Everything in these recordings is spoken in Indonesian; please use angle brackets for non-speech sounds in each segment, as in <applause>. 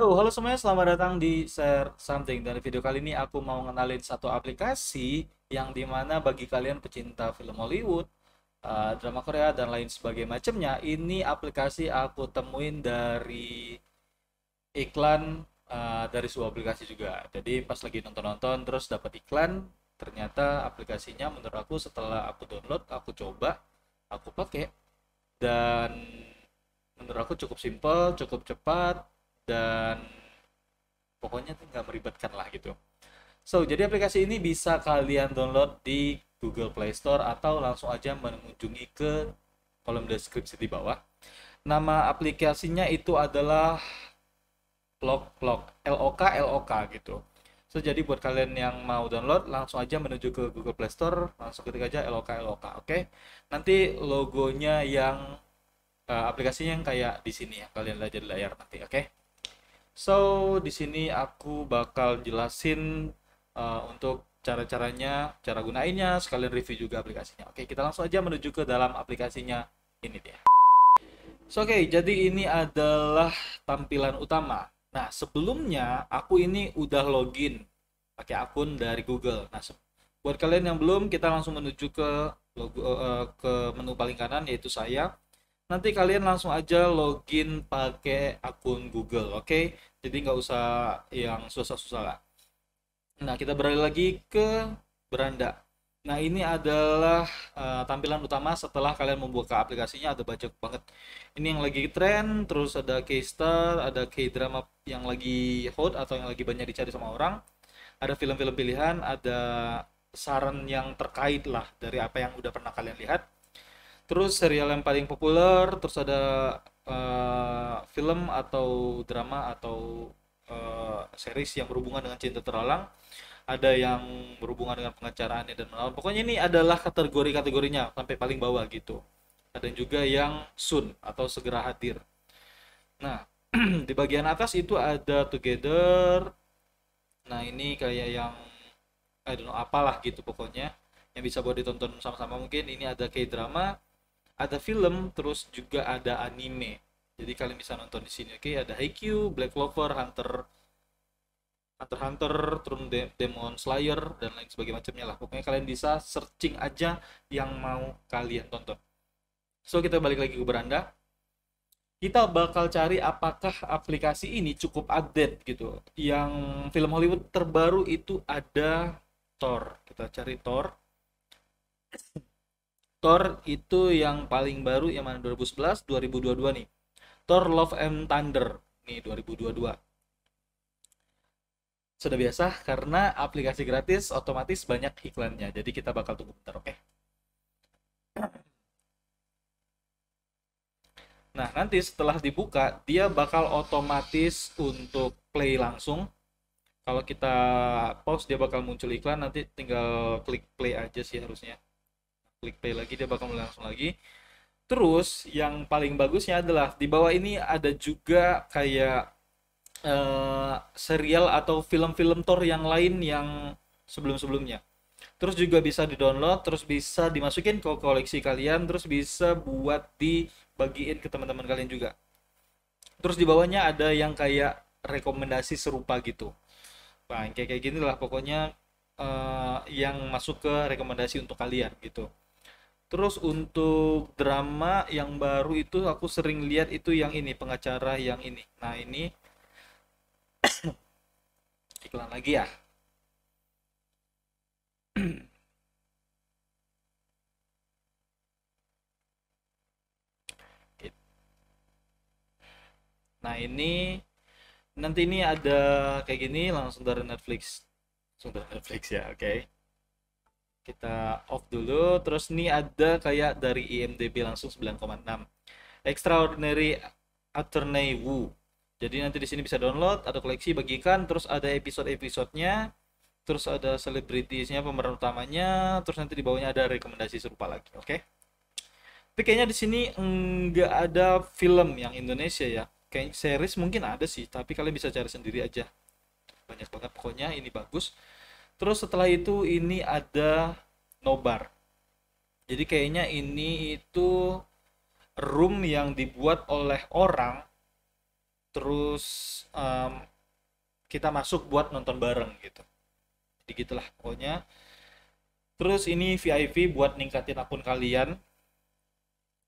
Oh, halo semuanya, selamat datang di Share Something. Dari video kali ini aku mau ngenalin satu aplikasi yang dimana bagi kalian pecinta film Hollywood, uh, drama Korea, dan lain sebagainya macamnya, ini aplikasi aku temuin dari iklan uh, dari sebuah aplikasi juga. Jadi pas lagi nonton-nonton terus dapat iklan, ternyata aplikasinya menurut aku setelah aku download, aku coba, aku pakai, dan menurut aku cukup simple, cukup cepat, dan pokoknya nggak meribetkan lah gitu so jadi aplikasi ini bisa kalian download di Google Play Store atau langsung aja mengunjungi ke kolom deskripsi di bawah nama aplikasinya itu adalah Lock Lock LOK LOK gitu So, jadi buat kalian yang mau download, langsung aja menuju ke Google Play Store, langsung ketik aja LOK LOK, oke? Okay? Nanti logonya yang uh, aplikasinya yang kayak di sini ya, kalian lihat di layar nanti, oke? Okay? So, di sini aku bakal jelasin uh, untuk cara-caranya, cara gunainnya, sekalian review juga aplikasinya. Oke, kita langsung aja menuju ke dalam aplikasinya. Ini dia. So, oke, okay, jadi ini adalah tampilan utama. Nah, sebelumnya aku ini udah login pakai akun dari Google. Nah, buat kalian yang belum, kita langsung menuju ke logo uh, ke menu paling kanan yaitu saya nanti kalian langsung aja login pakai akun Google, oke? Okay? Jadi nggak usah yang susah-susah lah. Nah, kita beralih lagi ke beranda. Nah, ini adalah uh, tampilan utama setelah kalian membuka aplikasinya, ada banyak banget. Ini yang lagi tren, terus ada K-star, ada K-drama yang lagi hot atau yang lagi banyak dicari sama orang. Ada film-film pilihan, ada saran yang terkait lah dari apa yang udah pernah kalian lihat terus serial yang paling populer terus ada uh, film atau drama atau uh, series yang berhubungan dengan cinta terhalang ada yang berhubungan dengan pengacaraannya dan lain-lain pokoknya ini adalah kategori-kategorinya sampai paling bawah gitu ada juga yang soon atau segera hadir nah <clears throat> di bagian atas itu ada together nah ini kayak yang I don't know apalah gitu pokoknya yang bisa buat ditonton sama-sama mungkin ini ada kayak drama ada film terus juga ada anime jadi kalian bisa nonton di sini oke okay? ada Haikyuu, Black Clover, Hunter Hunter Hunter, De Demon Slayer dan lain sebagainya macamnya lah pokoknya kalian bisa searching aja yang mau kalian tonton so kita balik lagi ke beranda kita bakal cari apakah aplikasi ini cukup update gitu. Yang film Hollywood terbaru itu ada Thor. Kita cari Thor. Thor itu yang paling baru yang mana 2011 2022 nih Thor Love and Thunder nih 2022 sudah biasa karena aplikasi gratis otomatis banyak iklannya jadi kita bakal tunggu bentar oke okay? nah nanti setelah dibuka dia bakal otomatis untuk play langsung kalau kita pause dia bakal muncul iklan nanti tinggal klik play aja sih harusnya klik play lagi dia bakal langsung lagi terus yang paling bagusnya adalah di bawah ini ada juga kayak uh, serial atau film-film Thor yang lain yang sebelum-sebelumnya terus juga bisa di download terus bisa dimasukin ke koleksi kalian terus bisa buat dibagiin ke teman-teman kalian juga terus di bawahnya ada yang kayak rekomendasi serupa gitu nah kayak kayak gini lah pokoknya uh, yang masuk ke rekomendasi untuk kalian gitu Terus untuk drama yang baru itu aku sering lihat itu yang ini pengacara yang ini. Nah ini <coughs> iklan lagi ya. <coughs> Nah ini nanti ini ada kayak gini langsung dari Netflix, langsung dari Netflix ya, oke. Okay kita off dulu terus ini ada kayak dari IMDb langsung 9,6 extraordinary attorney Wu jadi nanti di sini bisa download atau koleksi bagikan terus ada episode-episodenya terus ada selebritisnya pemeran utamanya terus nanti di bawahnya ada rekomendasi serupa lagi oke okay? tapi kayaknya di sini nggak ada film yang Indonesia ya kayak series mungkin ada sih tapi kalian bisa cari sendiri aja banyak banget pokoknya ini bagus Terus setelah itu ini ada nobar. Jadi kayaknya ini itu room yang dibuat oleh orang terus um, kita masuk buat nonton bareng gitu. Jadi gitulah pokoknya. Terus ini VIP buat ningkatin akun kalian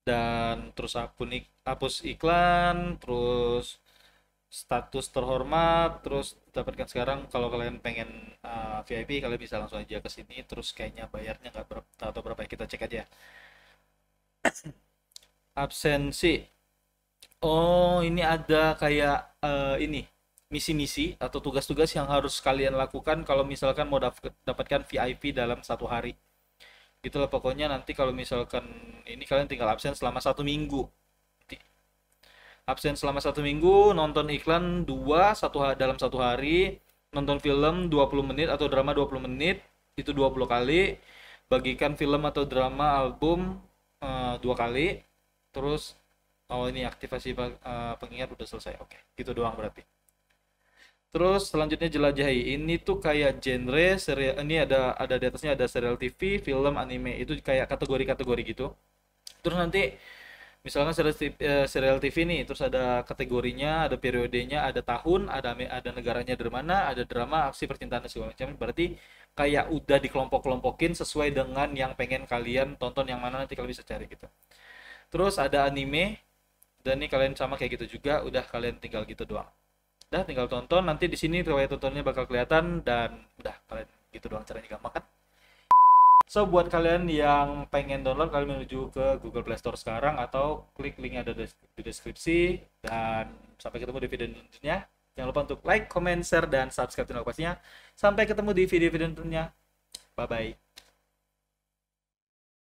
dan terus hapus iklan, terus status terhormat terus dapatkan sekarang kalau kalian pengen uh, eh, VIP kalian bisa langsung aja ke sini terus kayaknya bayarnya nggak berapa atau berapa kita cek aja <clears throat> absensi oh ini ada kayak uh, ini misi-misi atau tugas-tugas yang harus kalian lakukan kalau misalkan mau dapatkan VIP dalam satu hari gitulah pokoknya nanti kalau misalkan ini kalian tinggal absen selama satu minggu absen selama satu minggu, nonton iklan dua satu dalam satu hari, nonton film 20 menit atau drama 20 menit itu 20 kali, bagikan film atau drama album uh, dua kali, terus oh ini aktivasi uh, pengingat udah selesai, oke gitu doang berarti. Terus selanjutnya jelajahi. Ini tuh kayak genre serial ini ada ada di atasnya ada serial TV, film, anime. Itu kayak kategori-kategori gitu. Terus nanti Misalnya serial TV, eh, serial TV nih terus ada kategorinya ada periodenya ada tahun ada ada negaranya dari mana ada drama aksi percintaan segala macam berarti kayak udah dikelompok-kelompokin sesuai dengan yang pengen kalian tonton yang mana nanti kalian bisa cari gitu terus ada anime dan nih kalian sama kayak gitu juga udah kalian tinggal gitu doang udah tinggal tonton nanti di sini riwayat tontonnya bakal kelihatan dan udah kalian gitu doang caranya gampang kan So buat kalian yang pengen download kalian menuju ke Google Play Store sekarang atau klik link yang ada di deskripsi dan sampai ketemu di video selanjutnya. Jangan lupa untuk like, comment, share dan subscribe channel pastinya. Sampai ketemu di video-video selanjutnya. Bye bye.